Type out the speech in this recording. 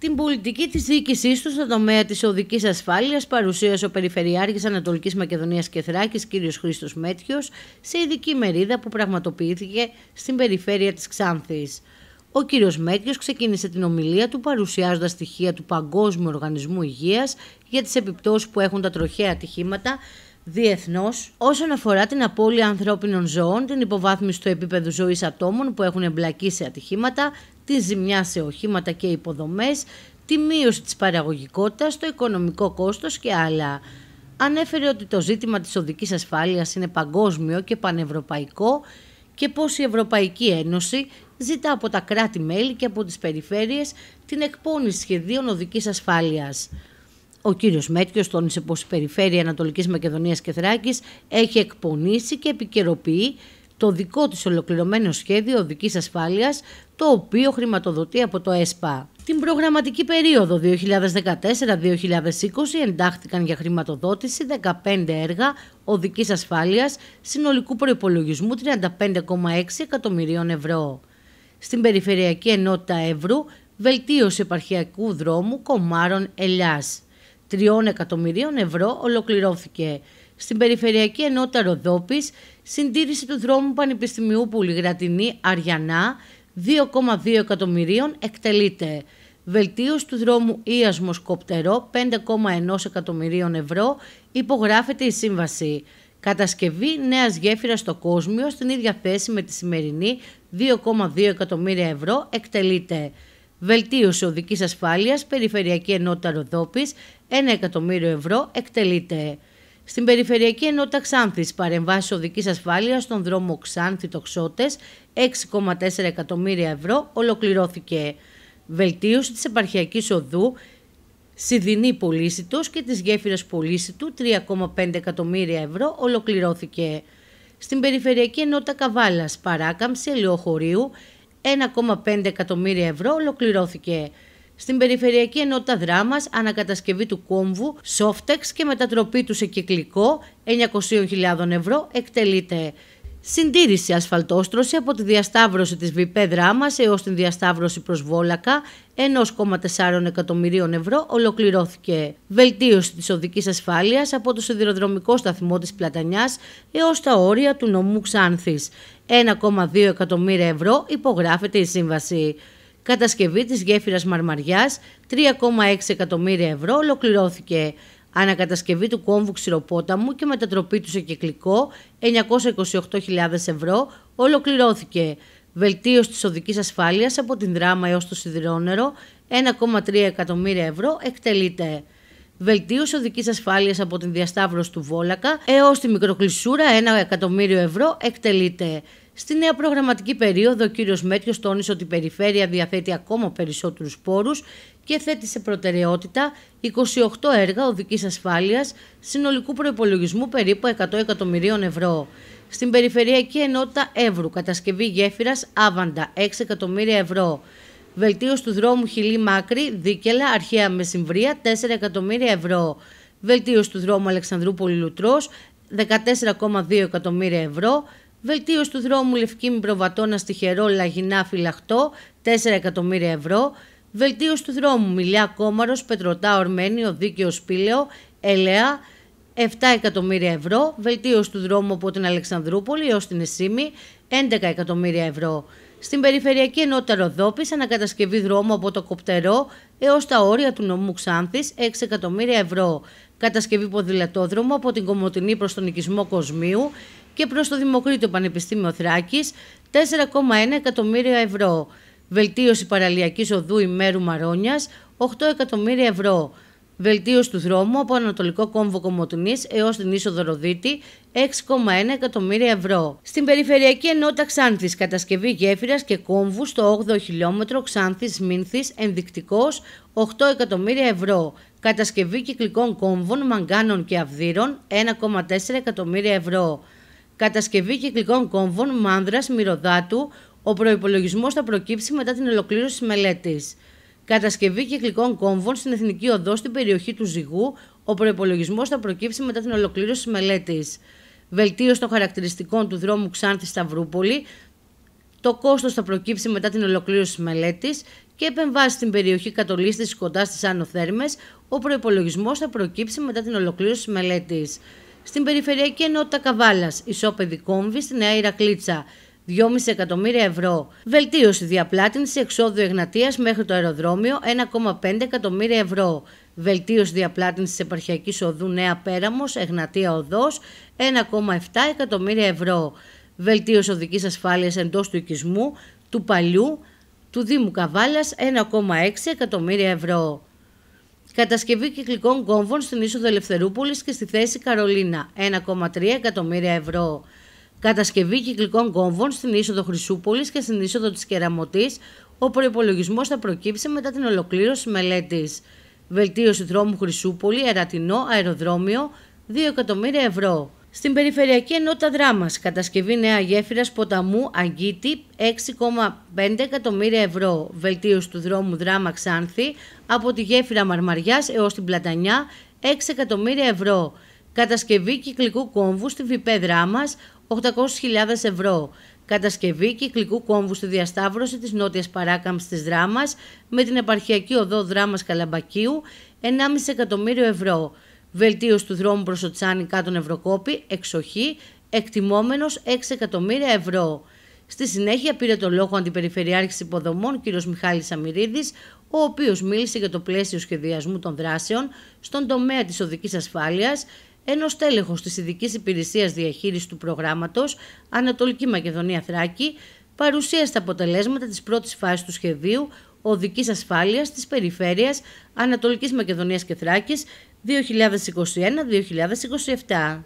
την πολιτική της διοίκησής του στον τομέα της οδικής ασφάλειας, παρουσίασε ο Περιφερειάρχης Ανατολικής Μακεδονίας και Θράκης, κ. Χρήστο Μέτριο, σε ειδική μερίδα που πραγματοποιήθηκε στην περιφέρεια της Ξάνθης. Ο κ. Μέτριο ξεκίνησε την ομιλία του παρουσιάζοντας στοιχεία του Παγκόσμιου Οργανισμού Υγείας για τις επιπτώσεις που έχουν τα τροχαία ατυχήματα διεθνώς όσον αφορά την απώλεια ανθρώπινων ζώων, την υποβάθμιση του επίπεδου ζωής ατόμων που έχουν εμπλακεί σε ατυχήματα, τη ζημιά σε οχήματα και υποδομές, τη μείωση της παραγωγικότητας, το οικονομικό κόστος και άλλα. Ανέφερε ότι το ζήτημα της οδικής ασφάλειας είναι παγκόσμιο και πανευρωπαϊκό και πως η Ευρωπαϊκή Ένωση ζητά από τα κράτη-μέλη και από τις περιφέρειες την εκπόνηση σχεδίων οδικής ασφάλειας ο κύριος Μέτκιος τόνισε πως η Περιφέρεια Ανατολικής Μακεδονίας και Θράκης έχει εκπονήσει και επικαιροποιεί το δικό της ολοκληρωμένο σχέδιο οδικής ασφάλειας, το οποίο χρηματοδοτεί από το ΕΣΠΑ. Την προγραμματική περίοδο 2014-2020 εντάχθηκαν για χρηματοδότηση 15 έργα οδικής ασφάλειας συνολικού προϋπολογισμού 35,6 εκατομμυρίων ευρώ. Στην Περιφερειακή Ενότητα Εύρου, βελτίωση επαρχιακού δρόμου Κομάρων Ελιάς. 3 εκατομμυρίων ευρώ ολοκληρώθηκε. Στην Περιφερειακή Ενότητα Ροδόπης, συντήρηση του δρόμου Πανεπιστημίου Πουλιγρατινή Αριανά, 2,2 εκατομμυρίων εκτελείται. Βελτίωση του δρόμου Ίασμος Κοπτερό, 5,1 εκατομμυρίων ευρώ, υπογράφεται η σύμβαση. Κατασκευή νέας γέφυρας στο Κόσμιο, στην ίδια θέση με τη σημερινή, 2,2 εκατομμύρια ευρώ, εκτελείται. Βελτίωση οδικής ασφάλειας, Περιφερειακή Ενότητα 1 εκατομμύριο ευρώ εκτελείται. Στην Περιφερειακή Ενότητα Ξάνθης παρεμβάσεις οδικής ασφάλειας στον δρόμο Ξάνθη-Τοξότες 6,4 εκατομμύρια ευρώ ολοκληρώθηκε. Βελτίωση της επαρχιακής οδού Σιδινή Πολύσιτος και της γέφυρας Πολύσιτου 3,5 εκατομμύρια ευρώ ολοκληρώθηκε. Στην Περιφερειακή Ενότητα Καβάλας παράκαμψη ελαιοχωρίου 1,5 εκατομμύρια ευρώ ολοκληρώθηκε στην Περιφερειακή Ενότητα Δράμας, ανακατασκευή του κόμβου, Softex και μετατροπή του σε κυκλικό 900.000 ευρώ εκτελείται. Συντήρηση ασφαλτόστρωση από τη διασταύρωση της ΒΙΠΕ Δράμας έως την διασταύρωση προσβολακά Βόλακα 1,4 εκατομμυρίων ευρώ ολοκληρώθηκε. Βελτίωση της οδικής ασφάλειας από το σιδηροδρομικό σταθμό της πλατανιάς έως τα όρια του νομού Ξάνθης. 1,2 εκατομμύρια ευρώ υπογράφεται η σύμβαση. Κατασκευή της γέφυρας Μαρμαριάς, 3,6 εκατομμύρια ευρώ, ολοκληρώθηκε ανακατασκευή του κόμβου Ξηροπόταμου και μετατροπή του σε κυκλικό 928.000 ευρώ ολοκληρώθηκε. Βελτίωση της οδικής ασφάλειας από την δράμα έως το σιδηρόνερο 1,3 εκατομμύρια ευρώ εκτελείται. Βελτίωση οδικής ασφάλειας από την διασταύρωση του Βόλακα έως τη μικροκλεισούρα 1 εκατομμύριο ευρώ εκτελείται. Στη νέα προγραμματική περίοδο, ο κύριος Μέτριο τόνισε ότι η περιφέρεια διαθέτει ακόμα περισσότερους πόρους και θέτει σε προτεραιότητα 28 έργα οδικής ασφάλειας συνολικού προπολογισμού περίπου 100 εκατομμυρίων ευρώ. Στην Περιφερειακή Ενότητα Εύρου, κατασκευή γέφυρας Άβαντα 6 εκατομμύρια ευρώ. Βελτίωση του δρόμου Χιλή Μάκρη, Δίκελα, Αρχαία Μεσημβρία 4 εκατομμύρια ευρώ. Βελτίωση του δρόμου Αλεξανδρούπολη Λουτρό 14,2 εκατομμύρια ευρώ Βελτίωση του δρόμου Λευκή Μπροβατόνα στη Χερό Λαγινά Φυλαχτό 4 εκατομμύρια ευρώ. Βελτίωση του δρόμου Μιλιά Κόμαρος Πετροτά Ορμένιο Δίκαιο Σπήλαιο Ελεά 7 εκατομμύρια ευρώ. Βελτίωση του δρόμου από την Αλεξανδρούπολη έως την Εσήμη 11 εκατομμύρια ευρώ. Στην Περιφερειακή Ενότητα Ροδόπης, ανακατασκευή δρόμου από το Κοπτερό έως τα όρια του νομού Ξάνθης 6 εκατομμύρια ευρώ. Κατασκευή ποδηλατόδρομου από την Κομωτινή προς τον οικισμό Κοσμίου και προς το Δημοκρίτιο Πανεπιστήμιο Θράκης 4,1 εκατομμύρια ευρώ. Βελτίωση παραλιακής οδού ημέρου Μαρόνιας 8 εκατομμύρια ευρώ. Βελτίωση του δρόμου από Ανατολικό Κόμβο Κομωτινής έως την είσοδο Ροδίτη 6,1 εκατομμύρια ευρώ. Στην Περιφερειακή Ενότητα Ξάνθης κατασκευή γέφυρας και κόμβου στο 8ο χιλιόμετρο Ξάνθης Μήνθης ενδεικτικός 8 εκατομμύρια ξανθης μινθη Κατασκευή κυκλικών κόμβων, μαγκάνων και αυδείρων 1,4 εκατομμύρια ευρώ κατασκευή κυκλικών κόμβων μάνδρας μυρωδάτου, ο προπολογισμό θα προκύψει μετά την ολοκλήρωση της μελέτης. Κατασκευή κυκλικών κόμβων στην Εθνική Οδό στην περιοχή του Ζυγού, ο προπολογισμό θα προκύψει μετά την ολοκλήρωση της μελέτης. Βελτίωση των χαρακτηριστικών του δρόμου Ξάνθη Σταυρούπολη, το κόστος θα προκύψει μετά την ολοκλήρωση της μελέτης και επεμβάσεις στην περιοχή Κατολίστης κοντά στις Άνω Θέρμες, ο προπολογισμό θα προκύψει μετά την ολοκλήρωση της μελέτης. Στην Περιφερειακή Ενότητα Καβάλας, ισόπεδη κόμβη στη Νέα Ηρακλίτσα, 2,5 εκατομμύρια ευρώ. Βελτίωση διαπλάτηση εξόδου Εγνατίας μέχρι το αεροδρόμιο, 1,5 εκατομμύρια ευρώ. Βελτίωση διαπλάτηση επαρχιακής οδού Νέα Πέραμος, Εγνατία Οδός, 1,7 εκατομμύρια ευρώ. Βελτίωση οδικής ασφάλειας εντός του οικισμού, του παλιού, του Δήμου Καβάλας, 1,6 εκατομμύρια ευρώ. Κατασκευή κυκλικών κόμβων στην είσοδο Ελευθερούπολης και στη θέση Καρολίνα 1,3 εκατομμύρια ευρώ. Κατασκευή κυκλικών κόμβων στην είσοδο Χρυσούπολης και στην είσοδο της Κεραμωτής. Ο προπολογισμό θα προκύψει μετά την ολοκλήρωση μελέτης. Βελτίωση δρόμου Χρυσούπολη, Ερατινό, Αεροδρόμιο 2 εκατομμύρια ευρώ. Στην Περιφερειακή Ενότητα Δράμας, κατασκευή νέα γέφυρας ποταμού Αγκίτη, 6,5 εκατομμύρια ευρώ. Βελτίωση του δρόμου Δράμα Ξάνθη, από τη γέφυρα Μαρμαριάς έως την Πλατανιά, 6 εκατομμύρια ευρώ. Κατασκευή κυκλικού κόμβου στη Βιπέ Δράμας, 800.000 ευρώ. Κατασκευή κυκλικού κόμβου στη διασταύρωση της νότιας παράκαμψης της δράμας με την επαρχιακή οδό δράμας Καλαμπακίου, 1,5 εκατομμύριο ευρώ. Βελτίωση του δρόμου προς το Τσάνι κάτω Ευρωκόπη, εξοχή, εκτιμόμενος 6 εκατομμύρια ευρώ. Στη συνέχεια πήρε το λόγο Αντιπεριφερειάρχης Υποδομών κ. Μιχάλης Αμυρίδης, ο οποίος μίλησε για το πλαίσιο σχεδιασμού των δράσεων στον τομέα της οδικής ασφάλειας, ενώ στέλεχος της ειδικής Υπηρεσίας Διαχείρισης του Προγράμματος Ανατολική Μακεδονία Θράκη παρουσίασε τα αποτελέσματα της πρώτης φάσης του σχεδίου οδικής ασφάλειας της περιφέρειας Ανατολικής Μακεδονίας και Θράκης 2021-2027.